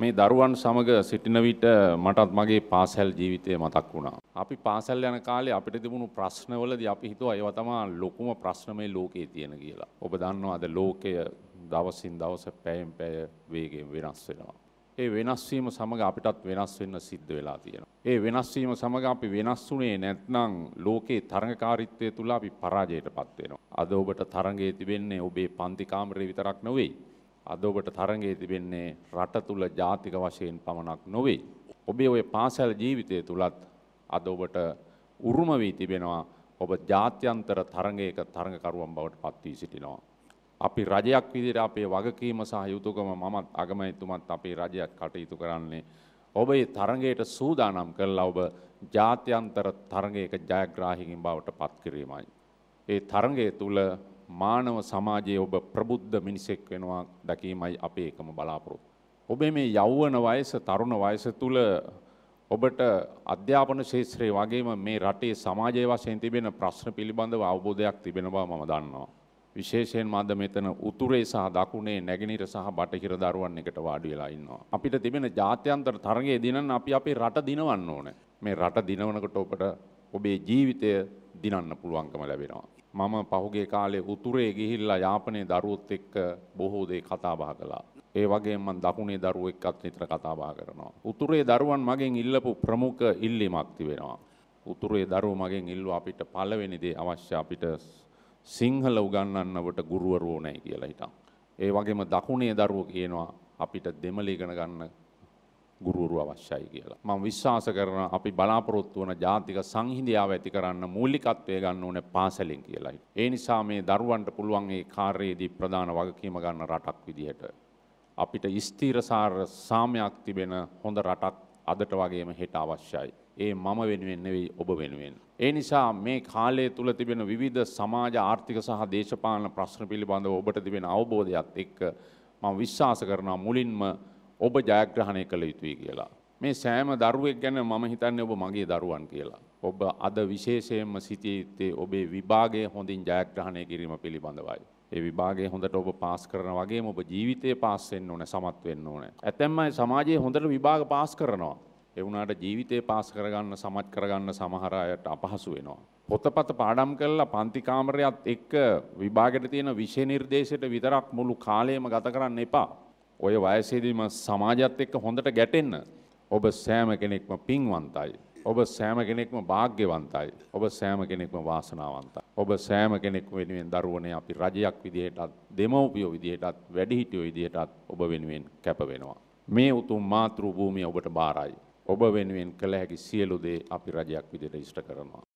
මේ දරුවන් සමග සිටින විට මටත් මගේ පාසැල් ජීවිතය මතක් වුණා. අපි පාසැල් යන කාලේ අපිට තිබුණු ප්‍රශ්නවලදී අපි හිතුවා ඒවා තමයි ලොකුම ප්‍රශ්න මේ ලෝකේ තියෙන කියලා. ඔබ දන්නවා අද ලෝකය දවසින් දවස පැයෙන් පැය වේගයෙන් වෙනස් වෙනවා. ඒ වෙනස් වීම සමග අපිටත් වෙනස් වෙන්න සිද්ධ වෙලා තියෙනවා. ඒ වෙනස් වීම සමග අපි වෙනස් වුණේ නැත්නම් ලෝකේ තරඟකාරීත්වය තුල අපි පරාජයටපත් වෙනවා. අද ඔබට තරඟයේ තිබෙන්නේ ඔබේ පන්ති කාමරේ විතරක් නෙවෙයි. අද ඔබට තරඟයේ තිබෙන්නේ රට තුල ජාතික වශයෙන් පමණක් නොවේ. ඔබේ ওই පාසල් ජීවිතය තුලත් අද ඔබට උරුම වී තිබෙනවා ඔබ ජාත්‍යන්තර තරඟයක තරඟකරුවන් බවට පත් වී සිටිනවා. අපි රජයක් විදිහට අපේ වගකීම සහ යුතුයකම මමත් අගමැතිතුමත් අපේ රජයක් කටයුතු කරන්නේ ඔබේ තරඟයට සූදානම් කරලා ඔබ ජාත්‍යන්තර තරඟයක ජයග්‍රාහීකින් බවට පත් කිරීමයි. ඒ තරඟය තුල මානව සමාජයේ ඔබ ප්‍රබුද්ධ මිනිසෙක් වෙනවා දැකීමයි අපේ එකම බලාපොරොත්තු. ඔබේ මේ යෞවන වයස තරුණ වයස තුල ඔබට අධ්‍යාපන ශේත්‍රයේ වගේම මේ රටේ සමාජයේ වශයෙන් තිබෙන ප්‍රශ්න පිළිබඳව අවබෝධයක් තිබෙන බව මම දන්නවා. විශේෂයෙන්ම අද මෙතන උතුරේ සහ දකුණේ නැගෙනහිර සහ බටහිර දරුවන් එකට වාඩි වෙලා ඉන්නවා. අපිට තිබෙන ජාත්‍යන්තර තරගයේ දිනන්න අපි අපේ රට දිනවන්න ඕනේ. මේ රට දිනවනකොට ඔබට ඔබේ ජීවිතය දිනන්න පුළුවන්කම ලැබෙනවා. මම පහුගේ කාලේ උතුරේ ගිහිල්ලා යාපනයේ දරුවොත් එක්ක බොහෝ දේ කතා බහ කළා. ඒ වගේම මම දකුණේ දරුවෙක්වත් නිතර කතා බහ කරනවා. උතුරේ දරුවන් මගෙන් ඉල්ලපු ප්‍රමුඛ ඉල්ලීමක් තිබෙනවා. උතුරේ දරුවෝ මගෙන් ඉල්ලුවා අපිට පළවෙනි දේ අවශ්‍ය අපිට සිංහල උගන්වන්නවට ගුරුවරෝ නැහැ කියලා හිතන්. ඒ වගේම දකුණේ දරුවෝ කියනවා අපිට දෙමළ ඉගෙන ගන්න ගුරුවරු අවශ්‍යයි කියලා. මම විශ්වාස කරන අපි බලාපොරොත්තු වන ජාතික සංහිඳියාව ඇති කරන්න මූලිකත්වය ගන්න ඕනේ පාසලෙන් කියලා. ඒ නිසා මේ දරුවන්ට පුළුවන් මේ කාර්යයේදී ප්‍රධාන වගකීම ගන්න රටක් විදිහට අපිට ස්ථීරසාර සාමයක් තිබෙන හොඳ රටක් අදට වගේම හෙට අවශ්‍යයි. ඒ මම වෙනුවෙන් නෙවෙයි ඔබ වෙනුවෙන්. ඒ නිසා මේ කාලය තුල තිබෙන විවිධ සමාජ ආර්ථික සහ දේශපාලන ප්‍රශ්න පිළිබඳව ඔබට තිබෙන අවබෝධයත් එක්ක මම විශ්වාස කරනවා මුලින්ම ඔබ ජයග්‍රහණය කළ යුතුයි කියලා. මේ සෑම දරුවෙක් ගැන මම හිතන්නේ ඔබ මගේ දරුවන් කියලා. ඔබ අද විශේෂයෙන්ම සිටිය යුත්තේ ඔබේ විභාගය හොඳින් ජයග්‍රහණය කිරීම පිළිබඳවයි. ඒ විභාගය හොඳට ඔබ පාස් කරන වගේම ඔබ ජීවිතේ පාස් වෙන්න ඕනේ සමත් වෙන්න ඕනේ. ඇතැම් අය සමාජයේ හොඳට විභාග පාස් කරනවා. ඒ වුණාට ජීවිතේ පාස් කරගන්න සමත් කරගන්න සමහර අයට අපහසු වෙනවා. පොතපත පාඩම් කරලා පන්ති කාමරයත් එක්ක විභාගෙට තියෙන විෂය නිර්දේශයට විතරක් මුළු කාලයම ගත කරන්න එපා. ඔය වයසේදී මම සමාජයත් එක්ක හොඳට ගැටෙන්න ඔබ සෑම කෙනෙක්ම පින්වන්තයි. ඔබ සෑම කෙනෙක්ම වාග්්‍යවන්තයි. ඔබ සෑම කෙනෙක්ම වාසනාවන්තයි. ඔබ සෑම කෙනෙක් වෙනුවෙන් දරුවනේ අපි රජයක් විදිහටත් දෙමව්පියෝ විදිහටත් වැඩිහිටියෝ විදිහටත් ඔබ වෙනුවෙන් කැප වෙනවා. මේ උතුම් මාතෘ භූමිය ඔබට බාරයි. ඔබ වෙනුවෙන් කළ හැකි සියලු දේ අපි රජයක් විදිහට ඉෂ්ට කරනවා.